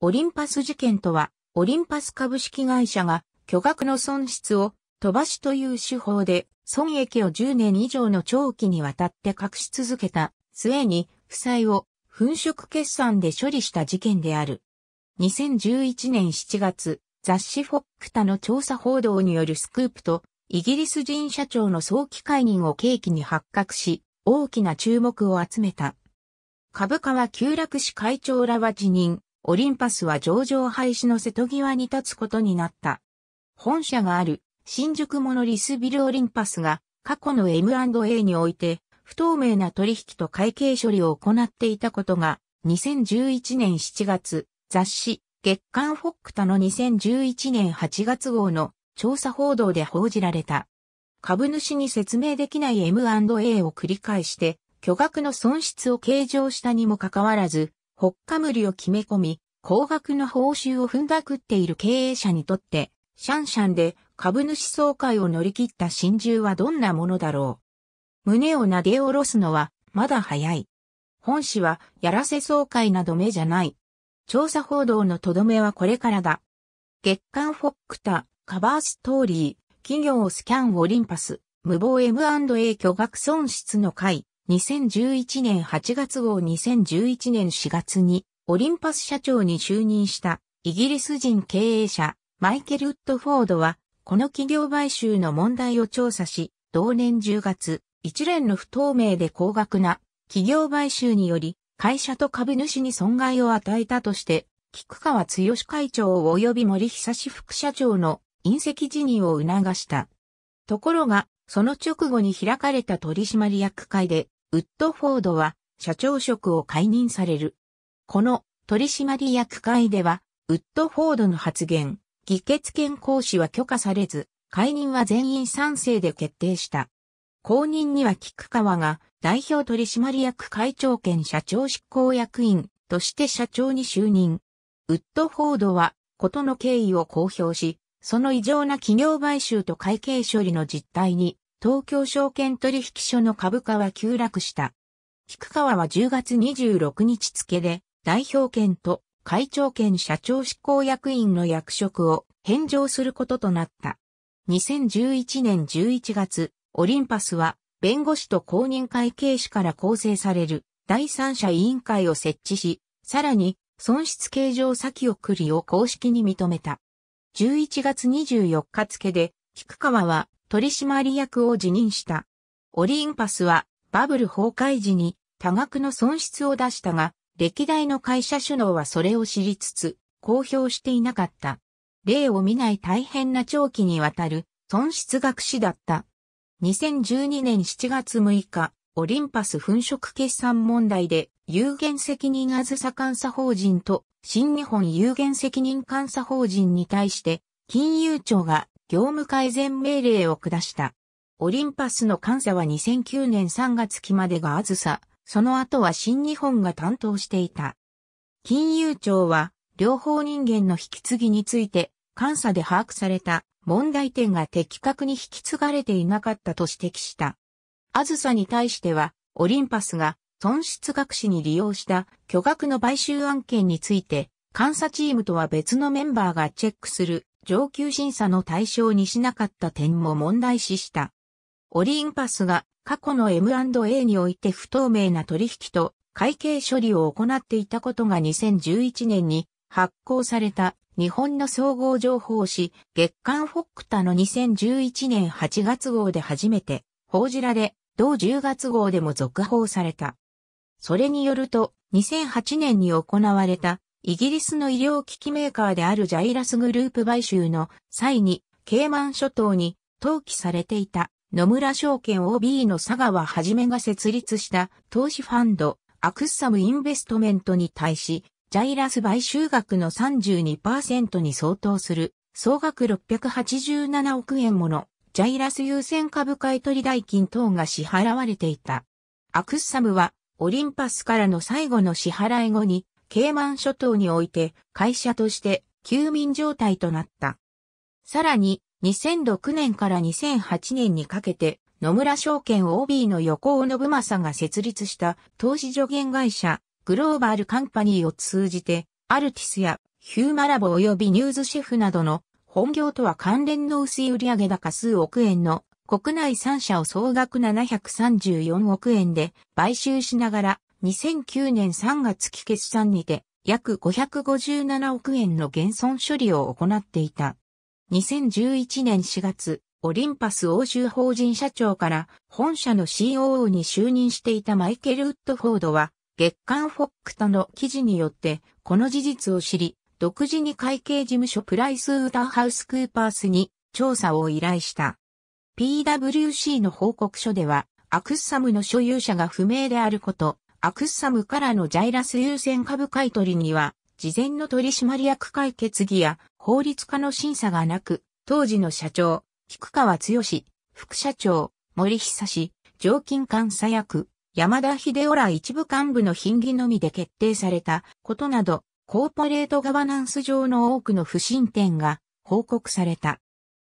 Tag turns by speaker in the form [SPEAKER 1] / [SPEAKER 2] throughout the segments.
[SPEAKER 1] オリンパス事件とは、オリンパス株式会社が巨額の損失を飛ばしという手法で損益を10年以上の長期にわたって隠し続けた末に負債を粉飾決算で処理した事件である。2011年7月、雑誌フォックタの調査報道によるスクープとイギリス人社長の早期解任を契機に発覚し、大きな注目を集めた。株価は急落し会長らは辞任。オリンパスは上場廃止の瀬戸際に立つことになった。本社がある新宿モノリスビルオリンパスが過去の M&A において不透明な取引と会計処理を行っていたことが2011年7月雑誌月刊フォックタの2011年8月号の調査報道で報じられた。株主に説明できない M&A を繰り返して巨額の損失を計上したにもかかわらずほっかむりを決め込み、高額の報酬を踏んだくっている経営者にとって、シャンシャンで株主総会を乗り切った心中はどんなものだろう。胸を投げ下ろすのは、まだ早い。本誌は、やらせ総会など目じゃない。調査報道のとどめはこれからだ。月刊フォックタ、カバーストーリー、企業スキャンオリンパス、無謀 M&A 巨額損失の会。2011年8月号2011年4月にオリンパス社長に就任したイギリス人経営者マイケル・ウッドフォードはこの企業買収の問題を調査し同年10月一連の不透明で高額な企業買収により会社と株主に損害を与えたとして菊川剛会長及び森久志副社長の隕石辞任を促した。ところが、その直後に開かれた取締役会で、ウッドフォードは社長職を解任される。この取締役会では、ウッドフォードの発言、議決権行使は許可されず、解任は全員賛成で決定した。後任には菊川が代表取締役会長兼社長執行役員として社長に就任。ウッドフォードは、ことの経緯を公表し、その異常な企業買収と会計処理の実態に東京証券取引所の株価は急落した。菊川は10月26日付で、代表権と会長権社長執行役員の役職を返上することとなった。2011年11月、オリンパスは、弁護士と公認会計士から構成される第三者委員会を設置し、さらに、損失計上先送りを公式に認めた。11月24日付で、菊川は取締役を辞任した。オリンパスはバブル崩壊時に多額の損失を出したが、歴代の会社首脳はそれを知りつつ、公表していなかった。例を見ない大変な長期にわたる損失学士だった。2012年7月6日、オリンパス粉飾決算問題で有限責任あずさ監査法人と新日本有限責任監査法人に対して金融庁が業務改善命令を下した。オリンパスの監査は2009年3月期までがあずさ、その後は新日本が担当していた。金融庁は、両方人間の引き継ぎについて、監査で把握された問題点が的確に引き継がれていなかったと指摘した。あずさに対しては、オリンパスが損失隠しに利用した巨額の買収案件について、監査チームとは別のメンバーがチェックする上級審査の対象にしなかった点も問題視した。オリンパスが過去の M&A において不透明な取引と会計処理を行っていたことが2011年に発行された日本の総合情報誌月刊フォックタの2011年8月号で初めて報じられ、同10月号でも続報された。それによると、2008年に行われたイギリスの医療機器メーカーであるジャイラスグループ買収の際に、ケイマン諸島に登記されていた野村証券 OB の佐川はじめが設立した投資ファンドアクッサムインベストメントに対し、ジャイラス買収額の32%に相当する総額687億円ものジャイラス優先株買取代金等が支払われていた。アクッサムはオリンパスからの最後の支払い後にケイマン諸島において会社として休眠状態となった。さらに、2006年から2008年にかけて、野村証券 OB の横尾信正が設立した投資助言会社、グローバルカンパニーを通じて、アルティスやヒューマラボ及びニューズシェフなどの本業とは関連の薄い売上高数億円の国内3社を総額734億円で買収しながら2009年3月期決算にて約557億円の減損処理を行っていた。2011年4月、オリンパス欧州法人社長から本社の COO に就任していたマイケル・ウッドフォードは月刊フォックとの記事によってこの事実を知り、独自に会計事務所プライスウーターハウスクーパースに調査を依頼した。PWC の報告書ではアクッサムの所有者が不明であること、アクッサムからのジャイラス優先株買取には、事前の取締役会決議や法律家の審査がなく、当時の社長、菊川剛、副社長、森久志、常勤監査役、山田秀夫ら一部幹部の品議のみで決定されたことなど、コーポレートガバナンス上の多くの不審点が報告された。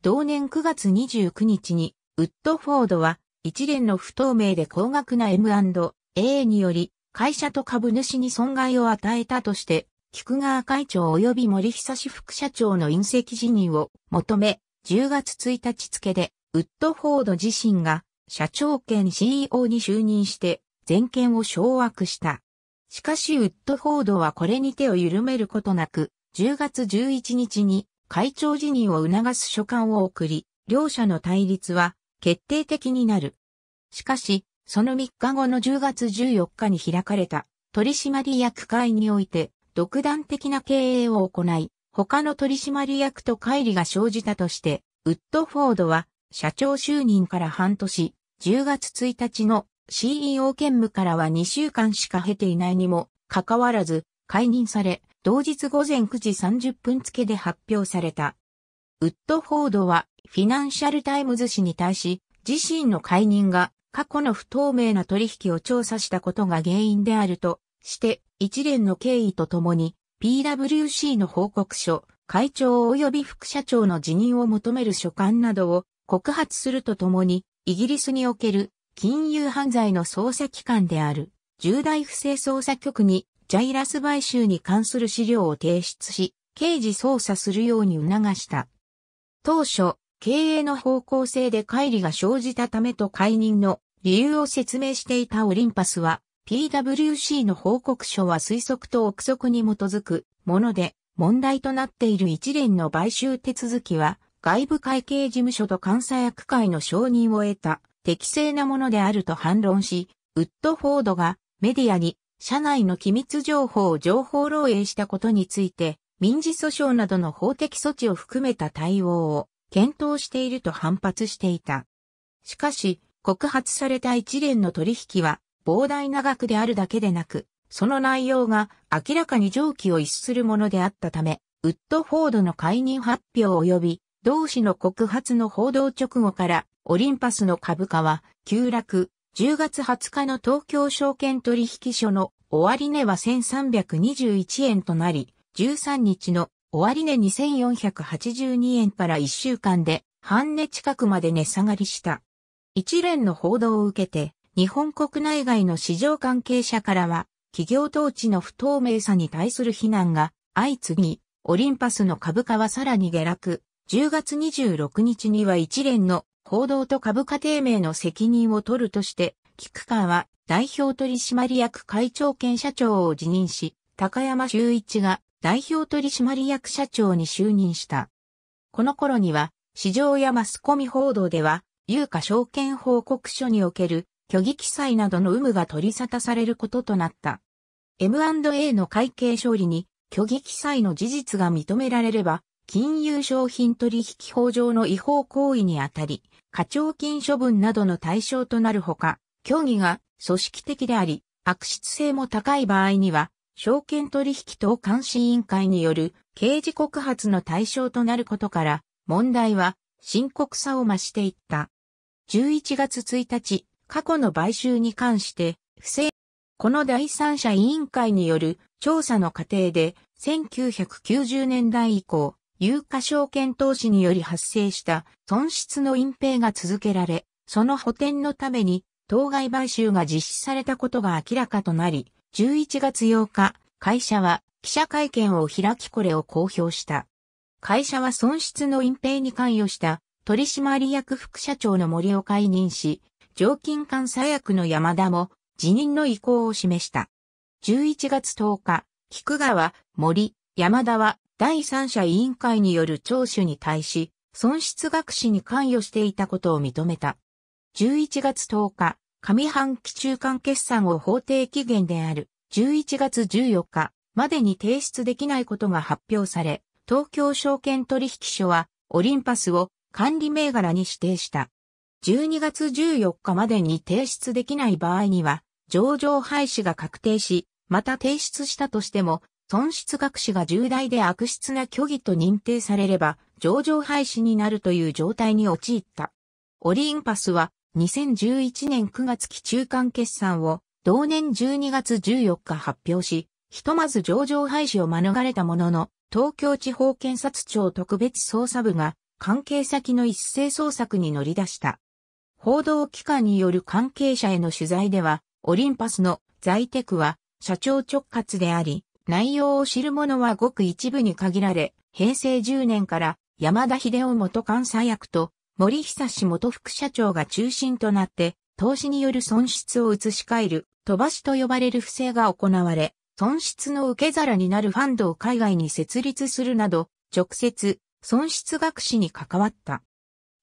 [SPEAKER 1] 同年9月29日に、ウッドフォードは一連の不透明で高額な M&A A により、会社と株主に損害を与えたとして、菊川会長及び森久志副社長の隕石辞任を求め、10月1日付で、ウッドフォード自身が社長兼 CEO に就任して、全権を掌握した。しかしウッドフォードはこれに手を緩めることなく、10月11日に会長辞任を促す書簡を送り、両者の対立は決定的になる。しかし、その3日後の10月14日に開かれた取締役会において独断的な経営を行い、他の取締役と乖離が生じたとして、ウッドフォードは社長就任から半年、10月1日の CEO 兼務からは2週間しか経ていないにもかかわらず解任され、同日午前9時30分付で発表された。ウッドフォードはフィナンシャルタイムズ氏に対し自身の解任が過去の不透明な取引を調査したことが原因であるとして、一連の経緯とともに、PWC の報告書、会長及び副社長の辞任を求める書簡などを告発するとともに、イギリスにおける金融犯罪の捜査機関である重大不正捜査局にジャイラス買収に関する資料を提出し、刑事捜査するように促した。当初、経営の方向性で乖離が生じたためと解任の理由を説明していたオリンパスは、PWC の報告書は推測と憶測に基づくもので、問題となっている一連の買収手続きは、外部会計事務所と監査役会の承認を得た適正なものであると反論し、ウッドフォードがメディアに社内の機密情報を情報漏洩したことについて、民事訴訟などの法的措置を含めた対応を検討していると反発していた。しかし、告発された一連の取引は膨大な額であるだけでなく、その内容が明らかに上記を逸するものであったため、ウッドフォードの解任発表及び同氏の告発の報道直後からオリンパスの株価は急落、10月20日の東京証券取引所の終値は1321円となり、13日の終値2482円から1週間で半値近くまで値下がりした。一連の報道を受けて、日本国内外の市場関係者からは、企業統治の不透明さに対する非難が相次ぎ、オリンパスの株価はさらに下落。10月26日には一連の報道と株価低迷の責任を取るとして、菊川は代表取締役会長兼社長を辞任し、高山修一が代表取締役社長に就任した。この頃には、市場やマスコミ報道では、有価証券報告書における虚偽記載などの有無が取り沙汰されることとなった。M&A の会計処理に虚偽記載の事実が認められれば、金融商品取引法上の違法行為にあたり、課徴金処分などの対象となるほか、虚偽が組織的であり、悪質性も高い場合には、証券取引等監視委員会による刑事告発の対象となることから、問題は深刻さを増していった。11月1日、過去の買収に関して、不正、この第三者委員会による調査の過程で、1990年代以降、有価証券投資により発生した損失の隠蔽が続けられ、その補填のために当該買収が実施されたことが明らかとなり、11月8日、会社は記者会見を開きこれを公表した。会社は損失の隠蔽に関与した取締役副社長の森を解任し、常勤監査役の山田も辞任の意向を示した。11月10日、菊川、森、山田は第三者委員会による聴取に対し、損失学士に関与していたことを認めた。11月10日、上半期中間決算を法定期限である11月14日までに提出できないことが発表され、東京証券取引所はオリンパスを管理銘柄に指定した。12月14日までに提出できない場合には、上場廃止が確定し、また提出したとしても、損失隠しが重大で悪質な虚偽と認定されれば、上場廃止になるという状態に陥った。オリンパスは2011年9月期中間決算を同年12月14日発表し、ひとまず上場廃止を免れたものの、東京地方検察庁特別捜査部が関係先の一斉捜索に乗り出した。報道機関による関係者への取材では、オリンパスの在テクは社長直轄であり、内容を知る者はごく一部に限られ、平成10年から山田秀夫元監査役と森久志元副社長が中心となって、投資による損失を移し替える、飛ばしと呼ばれる不正が行われ、損失の受け皿になるファンドを海外に設立するなど、直接、損失学士に関わった。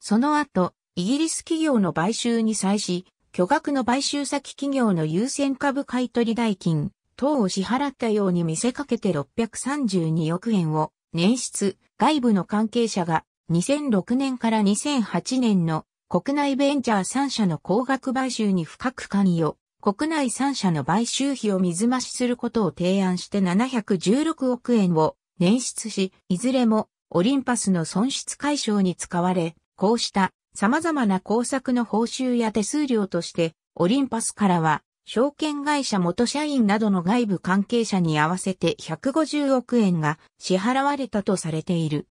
[SPEAKER 1] その後、イギリス企業の買収に際し、巨額の買収先企業の優先株買取代金等を支払ったように見せかけて632億円を捻出、外部の関係者が2006年から2008年の国内ベンチャー3社の高額買収に深く関与、国内3社の買収費を水増しすることを提案して716億円を捻出し、いずれもオリンパスの損失解消に使われ、こうした様々な工作の報酬や手数料として、オリンパスからは、証券会社元社員などの外部関係者に合わせて150億円が支払われたとされている。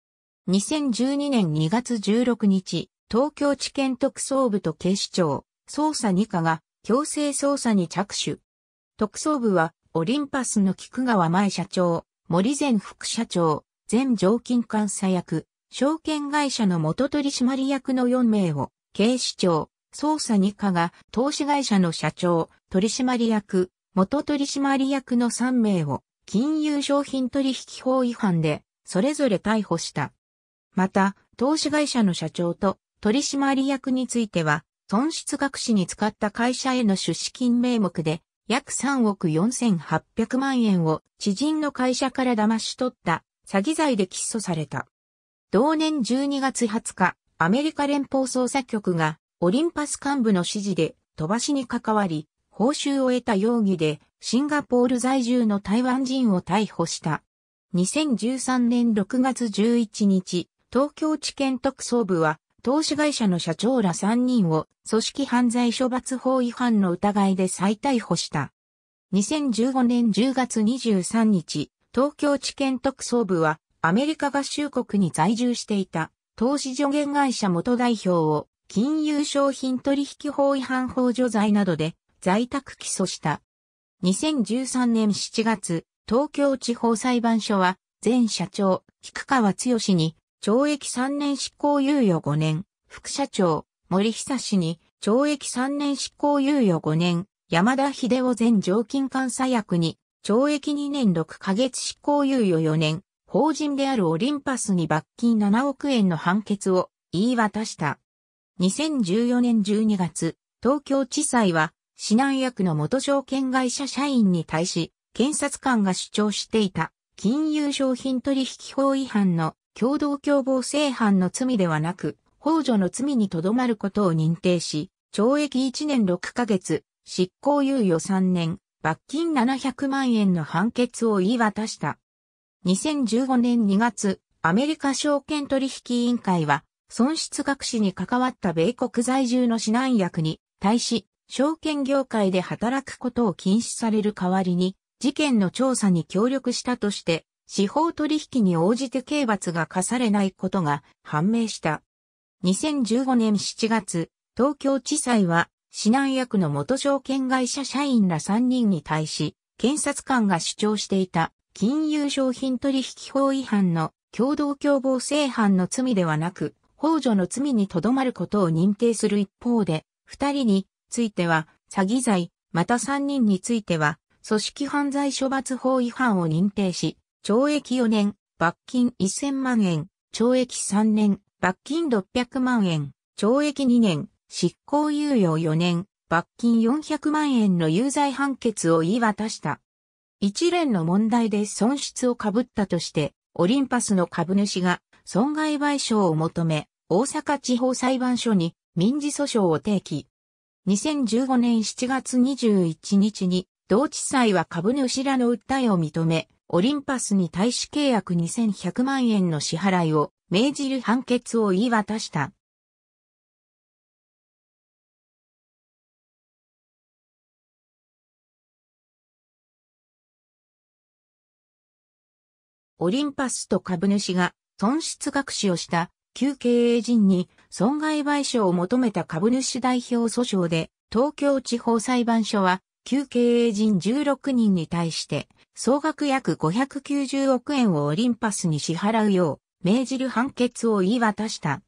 [SPEAKER 1] 2012年2月16日、東京地検特捜部と警視庁、捜査2課が強制捜査に着手。特捜部は、オリンパスの菊川前社長、森前副社長、前常勤監査役、証券会社の元取締役の4名を、警視庁、捜査2課が投資会社の社長、取締役、元取締役の3名を、金融商品取引法違反で、それぞれ逮捕した。また、投資会社の社長と取締役については、損失隠しに使った会社への出資金名目で、約3億4800万円を知人の会社から騙し取った詐欺罪で起訴された。同年12月20日、アメリカ連邦捜査局がオリンパス幹部の指示で飛ばしに関わり、報酬を得た容疑でシンガポール在住の台湾人を逮捕した。2013年6月11日、東京地検特捜部は、投資会社の社長ら3人を組織犯罪処罰法違反の疑いで再逮捕した。2015年10月23日、東京地検特捜部はアメリカ合衆国に在住していた投資助言会社元代表を金融商品取引法違反法助罪などで在宅起訴した。2013年7月、東京地方裁判所は前社長、菊川剛に懲役3年執行猶予5年、副社長、森久氏に、懲役3年執行猶予5年、山田秀夫前常勤監査役に、懲役2年6ヶ月執行猶予4年、法人であるオリンパスに罰金7億円の判決を言い渡した。2014年12月、東京地裁は、指南役の元証券会社社員に対し、検察官が主張していた、金融商品取引法違反の共同共謀正犯の罪ではなく、法助の罪にとどまることを認定し、懲役1年6ヶ月、執行猶予3年、罰金700万円の判決を言い渡した。2015年2月、アメリカ証券取引委員会は、損失隠しに関わった米国在住の指南役に対し、証券業界で働くことを禁止される代わりに、事件の調査に協力したとして、司法取引に応じて刑罰が課されないことが判明した。2015年7月、東京地裁は指南役の元証券会社社員ら3人に対し、検察官が主張していた金融商品取引法違反の共同共謀性犯の罪ではなく、法助の罪にとどまることを認定する一方で、2人については詐欺罪、また3人については組織犯罪処罰法違反を認定し、懲役4年、罰金1000万円、懲役3年、罰金600万円、懲役2年、執行猶予4年、罰金400万円の有罪判決を言い渡した。一連の問題で損失を被ったとして、オリンパスの株主が損害賠償を求め、大阪地方裁判所に民事訴訟を提起。2015年7月21日に、同地裁は株主らの訴えを認め、オリンパスに対し契約2100万円の支払いを命じる判決を言い渡した。オリンパスと株主が損失隠しをした旧経営陣に損害賠償を求めた株主代表訴訟で東京地方裁判所は旧経営陣16人に対して、総額約590億円をオリンパスに支払うよう、命じる判決を言い渡した。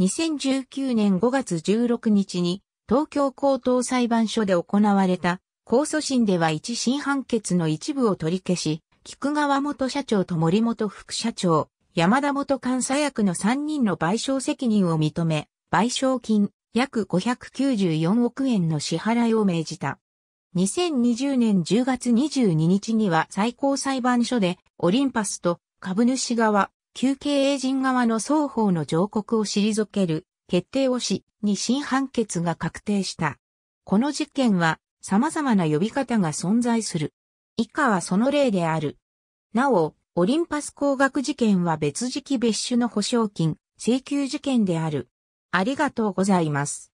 [SPEAKER 1] 2019年5月16日に、東京高等裁判所で行われた、控訴審では一審判決の一部を取り消し、菊川元社長と森元副社長、山田元監査役の3人の賠償責任を認め、賠償金約594億円の支払いを命じた。2020年10月22日には最高裁判所でオリンパスと株主側、休憩。営人側の双方の上告を退ける決定をし、に新判決が確定した。この事件は様々な呼び方が存在する。以下はその例である。なお、オリンパス工学事件は別時期別種の保証金請求事件である。ありがとうございます。